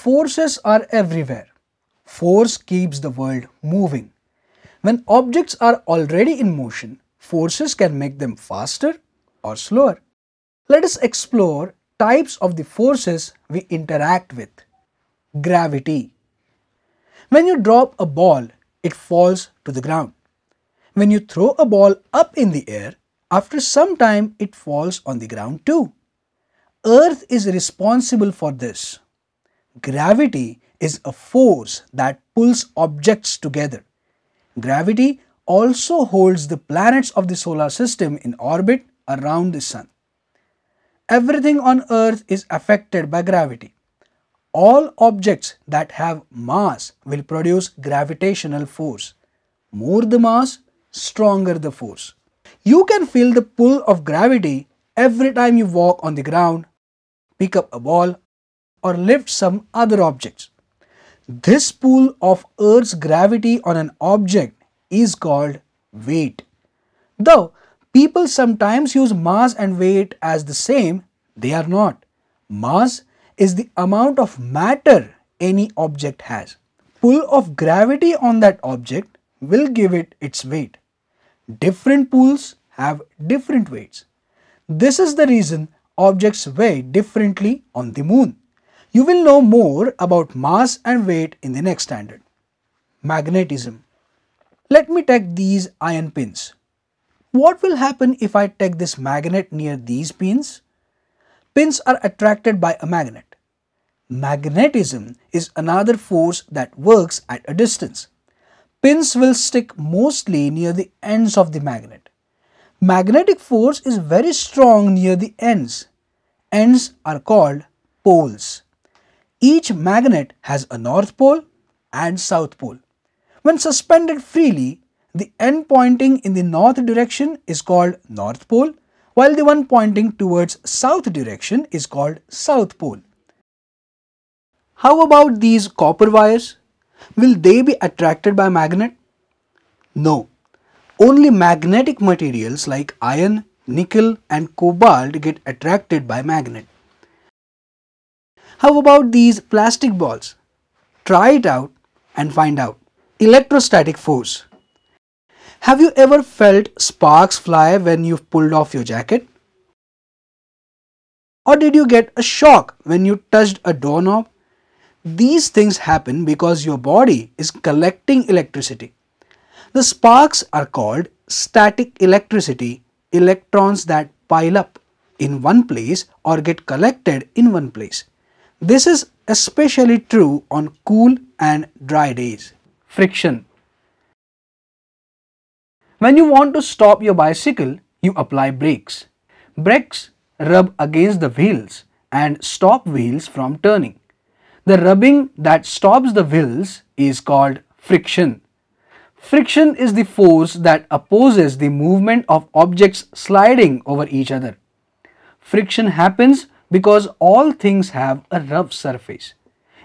Forces are everywhere. Force keeps the world moving. When objects are already in motion, forces can make them faster or slower. Let us explore types of the forces we interact with. Gravity. When you drop a ball, it falls to the ground. When you throw a ball up in the air, after some time it falls on the ground too. Earth is responsible for this. Gravity is a force that pulls objects together. Gravity also holds the planets of the solar system in orbit around the sun. Everything on earth is affected by gravity. All objects that have mass will produce gravitational force. More the mass, stronger the force. You can feel the pull of gravity every time you walk on the ground, pick up a ball or lift some other objects. This pull of Earth's gravity on an object is called weight. Though people sometimes use mass and weight as the same, they are not. Mass is the amount of matter any object has. Pull of gravity on that object will give it its weight. Different pulls have different weights. This is the reason objects weigh differently on the moon. You will know more about mass and weight in the next standard. Magnetism. Let me take these iron pins. What will happen if I take this magnet near these pins? Pins are attracted by a magnet. Magnetism is another force that works at a distance. Pins will stick mostly near the ends of the magnet. Magnetic force is very strong near the ends. Ends are called poles. Each magnet has a north pole and south pole. When suspended freely, the end pointing in the north direction is called north pole, while the one pointing towards south direction is called south pole. How about these copper wires? Will they be attracted by magnet? No. Only magnetic materials like iron, nickel and cobalt get attracted by magnet. How about these plastic balls? Try it out and find out. Electrostatic force. Have you ever felt sparks fly when you've pulled off your jacket? Or did you get a shock when you touched a doorknob? These things happen because your body is collecting electricity. The sparks are called static electricity, electrons that pile up in one place or get collected in one place. This is especially true on cool and dry days. Friction When you want to stop your bicycle, you apply brakes. Brakes rub against the wheels and stop wheels from turning. The rubbing that stops the wheels is called friction. Friction is the force that opposes the movement of objects sliding over each other. Friction happens because all things have a rough surface.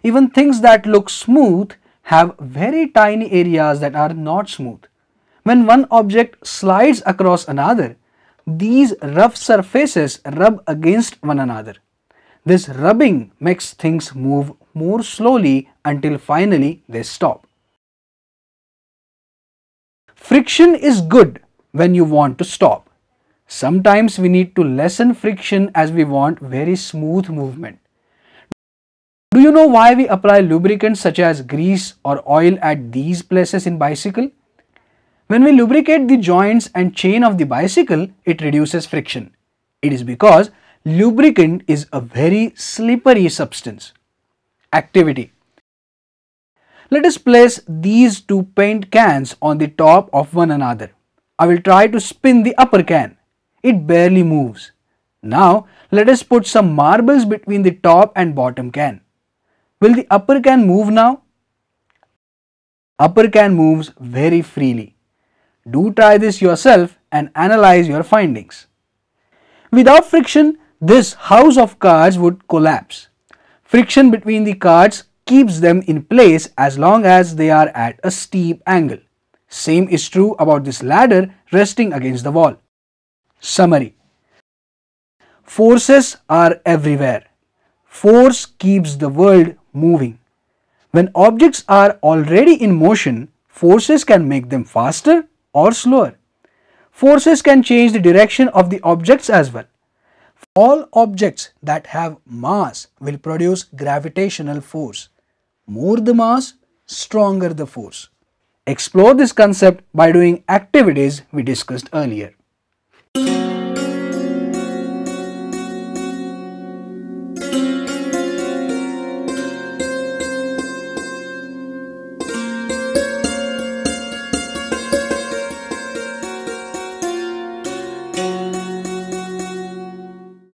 Even things that look smooth have very tiny areas that are not smooth. When one object slides across another, these rough surfaces rub against one another. This rubbing makes things move more slowly until finally they stop. Friction is good when you want to stop. Sometimes we need to lessen friction as we want very smooth movement. Do you know why we apply lubricants such as grease or oil at these places in bicycle? When we lubricate the joints and chain of the bicycle, it reduces friction. It is because lubricant is a very slippery substance. Activity Let us place these two paint cans on the top of one another. I will try to spin the upper can. It barely moves. Now, let us put some marbles between the top and bottom can. Will the upper can move now? Upper can moves very freely. Do try this yourself and analyze your findings. Without friction, this house of cards would collapse. Friction between the cards keeps them in place as long as they are at a steep angle. Same is true about this ladder resting against the wall. Summary Forces are everywhere. Force keeps the world moving. When objects are already in motion, forces can make them faster or slower. Forces can change the direction of the objects as well. All objects that have mass will produce gravitational force. More the mass, stronger the force. Explore this concept by doing activities we discussed earlier.